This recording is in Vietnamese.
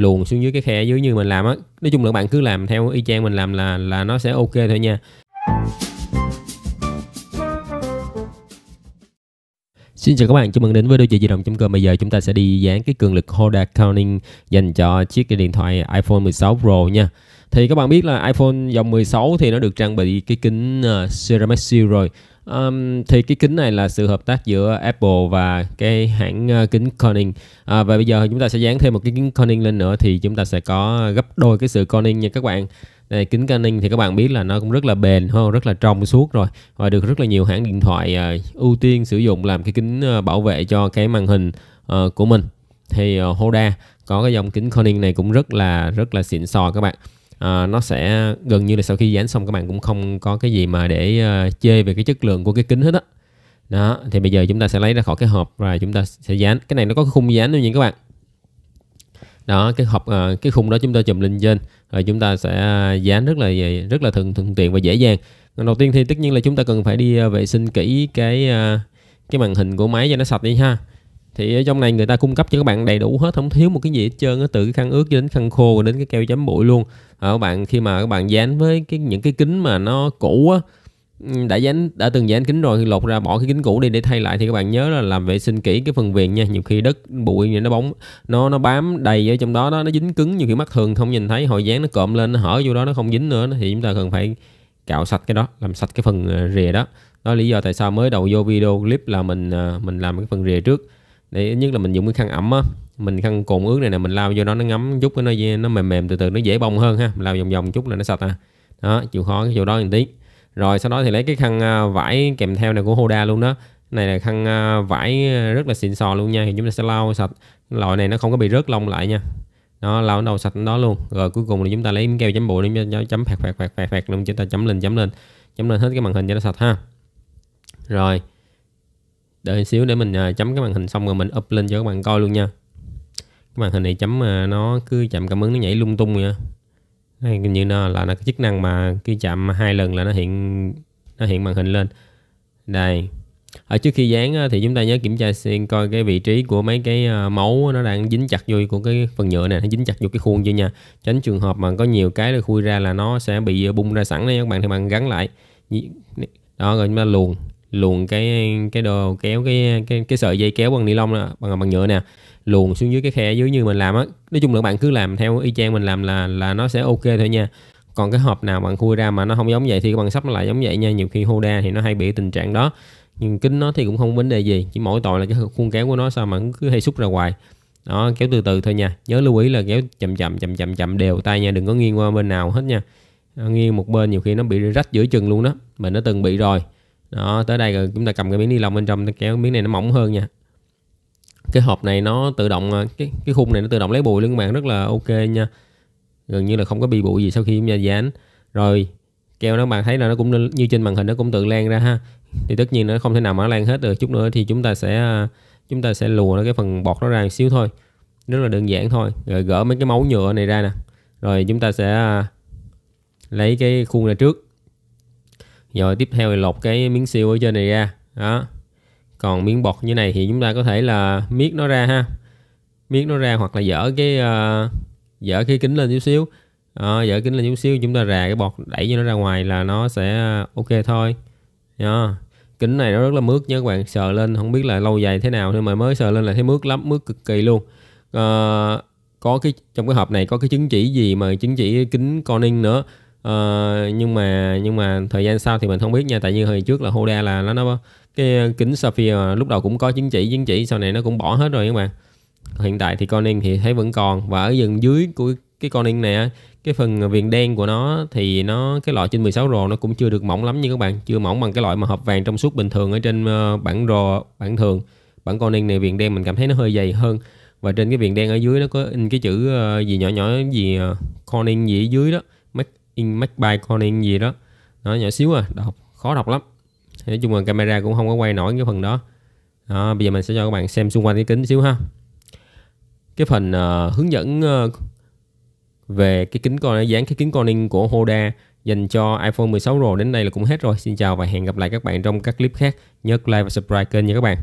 luồn xuống dưới cái khe dưới như mình làm á nói chung là bạn cứ làm theo y chang mình làm là là nó sẽ ok thôi nha Xin chào các bạn, chào mừng đến với đôi chuyện di động com Bây giờ chúng ta sẽ đi dán cái cường lực Honda Counting dành cho chiếc cái điện thoại iPhone 16 Pro nha. Thì các bạn biết là iPhone dòng 16 thì nó được trang bị cái kính uh, Ceramic Shield rồi. Um, thì cái kính này là sự hợp tác giữa Apple và cái hãng uh, kính Corning à, và bây giờ chúng ta sẽ dán thêm một cái kính Corning lên nữa thì chúng ta sẽ có gấp đôi cái sự Corning nha các bạn này, kính Canon thì các bạn biết là nó cũng rất là bền hơn rất là trong suốt rồi và được rất là nhiều hãng điện thoại uh, ưu tiên sử dụng làm cái kính uh, bảo vệ cho cái màn hình uh, của mình thì uh, Hoda có cái dòng kính Corning này cũng rất là rất là xịn sò các bạn Ờ, nó sẽ gần như là sau khi dán xong các bạn cũng không có cái gì mà để uh, chê về cái chất lượng của cái kính hết á đó. đó thì bây giờ chúng ta sẽ lấy ra khỏi cái hộp và chúng ta sẽ dán cái này nó có khung dán luôn nha các bạn đó cái hộp uh, cái khung đó chúng ta chùm lên trên rồi chúng ta sẽ dán rất là rất là thuận thuận tiện và dễ dàng đầu tiên thì tất nhiên là chúng ta cần phải đi vệ sinh kỹ cái uh, cái màn hình của máy cho nó sạch đi ha thì ở trong này người ta cung cấp cho các bạn đầy đủ hết không thiếu một cái gì hết trơn từ cái khăn ướt cho đến khăn khô rồi đến cái keo chấm bụi luôn à, các bạn khi mà các bạn dán với cái những cái kính mà nó cũ á đã dán đã từng dán kính rồi thì lột ra bỏ cái kính cũ đi để thay lại thì các bạn nhớ là làm vệ sinh kỹ cái phần viền nha nhiều khi đất bụi như nó bóng nó nó bám đầy ở trong đó đó nó dính cứng nhiều khi mắt thường không nhìn thấy hồi dán nó cộm lên nó hở vô đó nó không dính nữa thì chúng ta cần phải cạo sạch cái đó làm sạch cái phần ờ, rìa đó đó lý do tại sao mới đầu vô video clip là mình ờ, mình làm cái phần rìa trước để nhất là mình dùng cái khăn ẩm á mình khăn cồn ướt này nè mình lao vô đó nó ngấm chút cái nó nó mềm mềm từ từ nó dễ bông hơn ha mình lao vòng vòng chút là nó sạch à đó chịu khó cái chỗ đó một tí rồi sau đó thì lấy cái khăn à, vải kèm theo này của Hoda luôn đó này là khăn à, vải rất là xịn sò luôn nha chúng ta sẽ lau sạch loại này nó không có bị rớt lông lại nha nó lau đầu sạch đó luôn rồi cuối cùng là chúng ta lấy miếng keo chấm bụi để cho chấm phạt phạt phạt phạt luôn chúng ta chấm lên chấm lên chấm lên hết cái màn hình cho nó sạch ha rồi đợi xíu để mình à, chấm cái màn hình xong rồi mình up lên cho các bạn coi luôn nha cái màn hình này chấm mà nó cứ chạm cảm ứng nó nhảy lung tung vậy đây, như nó là nó cái chức năng mà cứ chạm hai lần là nó hiện nó hiện màn hình lên đây ở trước khi dán thì chúng ta nhớ kiểm tra xem coi cái vị trí của mấy cái à, mẫu nó đang dính chặt vô của cái phần nhựa này nó dính chặt vô cái khuôn chưa nha tránh trường hợp mà có nhiều cái nó khui ra là nó sẽ bị à, bung ra sẵn đấy các bạn thì bạn gắn lại đó rồi chúng ta luồn luồn cái cái đồ kéo cái cái cái sợi dây kéo bằng ni lông bằng bằng nhựa nè luồn xuống dưới cái khe dưới như mình làm á nói chung là bạn cứ làm theo y chang mình làm là là nó sẽ ok thôi nha còn cái hộp nào bạn khui ra mà nó không giống vậy thì các bạn sắp nó lại giống vậy nha nhiều khi Hoda thì nó hay bị tình trạng đó nhưng kính nó thì cũng không vấn đề gì chỉ mỗi tội là cái khuôn kéo của nó sao mà cứ hay xúc ra ngoài đó kéo từ từ thôi nha nhớ lưu ý là kéo chậm chậm chậm chậm chậm đều tay nha đừng có nghiêng qua bên nào hết nha nghiêng một bên nhiều khi nó bị rách giữa chừng luôn đó mình đã từng bị rồi đó tới đây rồi chúng ta cầm cái miếng ni lông bên trong ta kéo miếng này nó mỏng hơn nha cái hộp này nó tự động à, cái cái khung này nó tự động lấy bụi luôn các bạn rất là ok nha gần như là không có bị bụi gì sau khi chúng ta dán rồi keo đó bạn thấy là nó cũng như trên màn hình nó cũng tự lan ra ha thì tất nhiên nó không thể nào mà nó lan hết được chút nữa thì chúng ta sẽ à, chúng ta sẽ lùa nó cái phần bọt nó ra một xíu thôi rất là đơn giản thôi rồi gỡ mấy cái mấu nhựa này ra nè rồi chúng ta sẽ à, lấy cái khuôn ra trước rồi tiếp theo thì lột cái miếng siêu ở trên này ra đó còn miếng bọt như này thì chúng ta có thể là miết nó ra ha miết nó ra hoặc là dở cái uh, ờ, dở cái kính lên chút xíu à, dở kính lên chút xíu chúng ta rà cái bọt đẩy cho nó ra ngoài là nó sẽ ok thôi yeah. kính này nó rất là mướt nhớ các bạn sờ lên không biết là lâu dài thế nào nhưng mà mới sờ lên là thấy mướt lắm mướt cực kỳ luôn à, có cái trong cái hộp này có cái chứng chỉ gì mà chứng chỉ kính Corning nữa uh, nhưng mà nhưng mà thời gian sau thì mình không biết nha tại như hồi trước là Hoda là nó nó cái kính Sophia lúc đầu cũng có chứng chỉ chứng chỉ sau này nó cũng bỏ hết rồi các bạn hiện tại thì Corning thì thấy vẫn còn và ở dần dưới của cái Corning này cái phần viền đen của nó thì nó cái loại trên 16 rồ nó cũng chưa được mỏng lắm như các bạn chưa mỏng bằng cái loại mà hộp vàng trong suốt bình thường ở trên ờ, bản rồ bản thường bản Corning này viền đen mình cảm thấy nó hơi dày hơn và trên cái viền đen ở dưới nó có in cái chữ ờ, gì nhỏ nhỏ gì Corning gì ở dưới đó in by Corning gì đó nó nhỏ xíu à đọc khó đọc lắm nói chung là camera cũng không có quay nổi cái phần đó đó, bây giờ mình sẽ cho các bạn xem xung quanh cái kính xíu ha cái phần uh, hướng dẫn uh, về cái kính con dán cái kính Corning của Hoda dành cho iPhone 16 Pro đến đây là cũng hết rồi xin chào và hẹn gặp lại các bạn trong các clip khác nhớ like và subscribe kênh nha các bạn